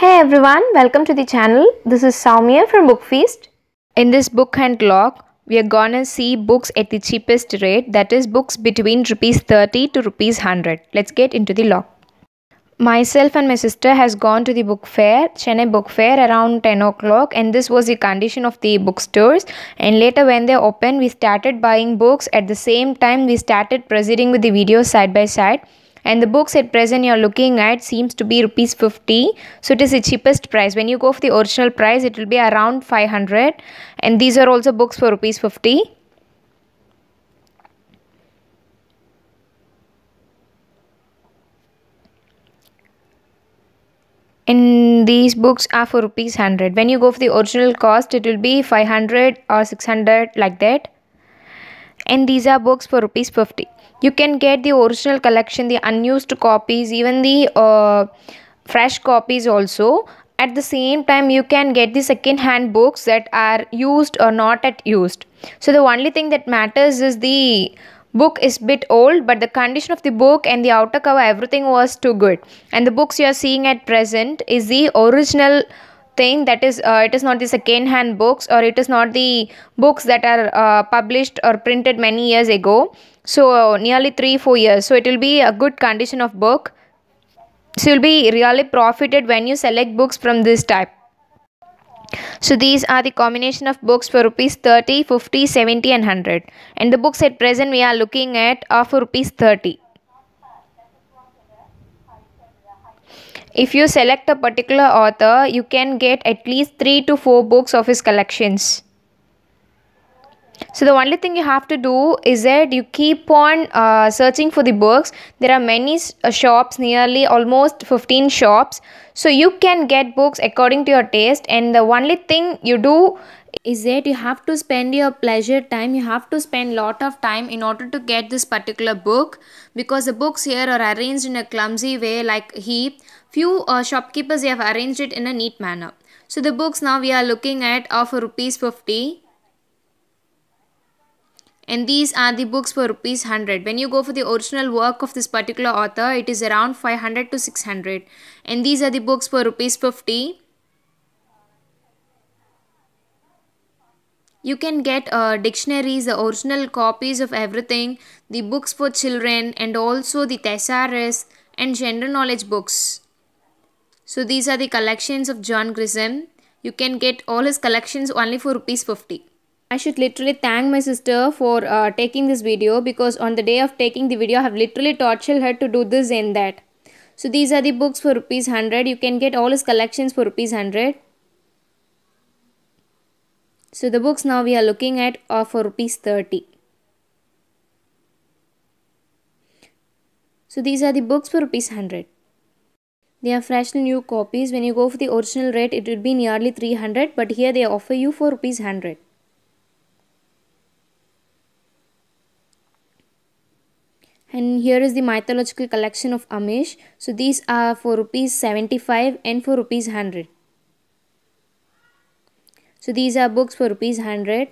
Hey everyone, welcome to the channel. This is Saumya from Book Feast. In this book and log, we are gonna see books at the cheapest rate, that is books between rupees 30 to rupees 100. Let's get into the log. Myself and my sister has gone to the book fair, Chennai book fair around 10 o'clock and this was the condition of the bookstores and later when they opened, we started buying books. At the same time, we started proceeding with the videos side by side and the books at present you're looking at seems to be rupees 50 so it is the cheapest price when you go for the original price it will be around 500 and these are also books for rupees 50 and these books are for rupees 100 when you go for the original cost it will be 500 or 600 like that and these are books for rupees 50 you can get the original collection the unused copies even the uh, fresh copies also at the same time you can get the second hand books that are used or not at used so the only thing that matters is the book is bit old but the condition of the book and the outer cover everything was too good and the books you are seeing at present is the original thing that is uh, it is not the second hand books or it is not the books that are uh, published or printed many years ago so uh, nearly 3 4 years so it will be a good condition of book so you'll be really profited when you select books from this type so these are the combination of books for rupees 30 50 70 and 100 and the books at present we are looking at are for rupees 30 If you select a particular author, you can get at least 3 to 4 books of his collections. So the only thing you have to do is that you keep on uh, searching for the books. There are many uh, shops, nearly almost 15 shops. So you can get books according to your taste and the only thing you do is that you have to spend your pleasure time you have to spend lot of time in order to get this particular book because the books here are arranged in a clumsy way like heap few uh, shopkeepers have arranged it in a neat manner so the books now we are looking at are for rupees 50 and these are the books for rupees 100 when you go for the original work of this particular author it is around 500 to 600 and these are the books for rupees 50 you can get uh, dictionaries the original copies of everything the books for children and also the thesaurus and general knowledge books so these are the collections of john grisham you can get all his collections only for rupees 50 I should literally thank my sister for uh, taking this video because on the day of taking the video I have literally tortured her to do this and that. So these are the books for rupees 100. You can get all his collections for rupees 100. So the books now we are looking at are for rupees 30. So these are the books for rupees 100. They are freshly new copies. When you go for the original rate, it would be nearly 300, but here they offer you for rupees 100. And here is the mythological collection of Amish. So these are for rupees 75 and for rupees 100. So these are books for rupees 100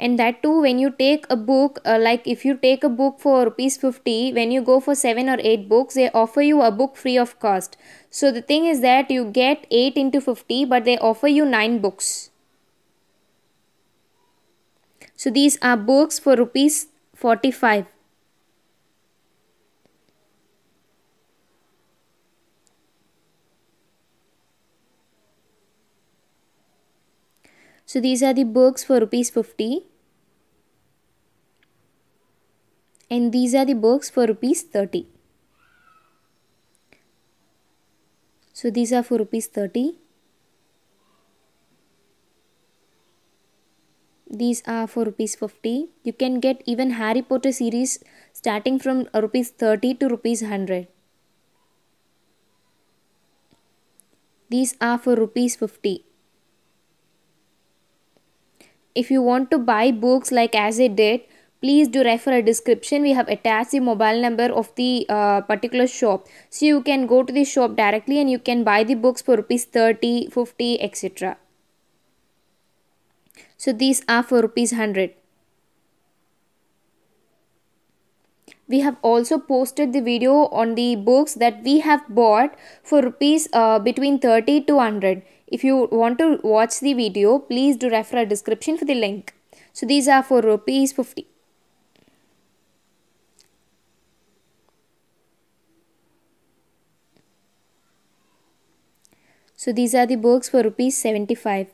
and that too when you take a book uh, like if you take a book for rupees 50 when you go for 7 or 8 books they offer you a book free of cost so the thing is that you get 8 into 50 but they offer you 9 books so these are books for rupees 45 So these are the books for rupees 50 and these are the books for rupees 30. So these are for rupees 30. These are for rupees 50. You can get even Harry Potter series starting from rupees 30 to rupees 100. These are for rupees 50. If you want to buy books like as I did, please do refer a description we have attached the mobile number of the uh, particular shop so you can go to the shop directly and you can buy the books for rupees 30 50 etc so these are for rupees 100 we have also posted the video on the books that we have bought for rupees uh, between 30 to 100 if you want to watch the video, please do refer a description for the link. So these are for rupees 50. So these are the books for rupees 75.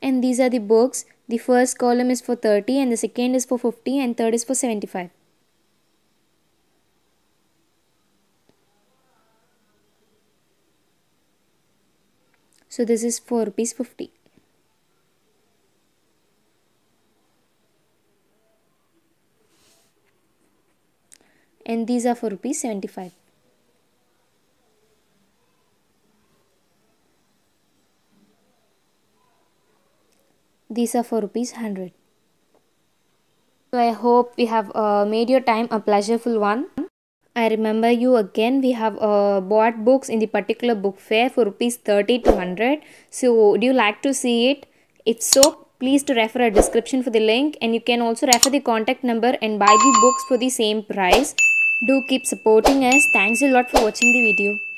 And these are the books. The first column is for 30 and the second is for 50 and third is for 75. So this is 4 rupees 50. And these are for rupees 75. These are for rupees 100. So I hope we have uh, made your time a pleasureful one. I remember you again. We have uh, bought books in the particular book fair for rupees 30 to 100. So, do you like to see it? If so, please to refer a description for the link and you can also refer the contact number and buy the books for the same price. Do keep supporting us. Thanks a lot for watching the video.